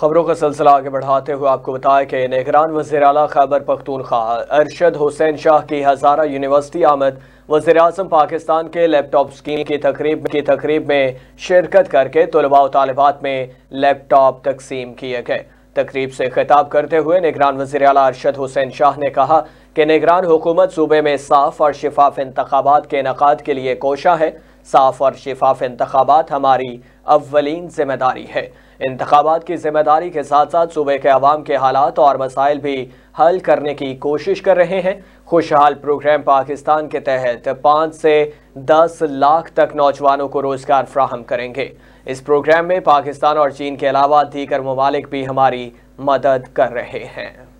खबरों का सिलसिला आगे बढ़ाते हुए आपको बताया कि निगरान वजी अला खैबर पख्तूनख्वा अरशद हुसैन शाह की हजारा यूनिवर्सिटी आमद वजे अजम पाकिस्तान के लैपटॉप स्कीम की तकरीब की तकरीब में शिरकत करके तलबा तलबात में लैपटॉप तकसीम किए गए तकरीब से खिताब करते हुए निगरान वजी अला अरशद हुसैन शाह ने कहा कि निगरान हुकूमत सूबे में साफ और शिफाफ इंतबात के इनका के लिए कोशा है साफ और शिफाफ इंतबात हमारी अवलिन जिम्मेदारी है इंतबात की जिम्मेदारी के साथ साथ सूबे के आवाम के हालात और मसाइल भी हल करने की कोशिश कर रहे हैं खुशहाल प्रोग्राम पाकिस्तान के तहत पाँच से दस लाख तक नौजवानों को रोज़गार फ्राहम करेंगे इस प्रोग्राम में पाकिस्तान और चीन के अलावा दीगर ममालिक भी हमारी मदद कर रहे हैं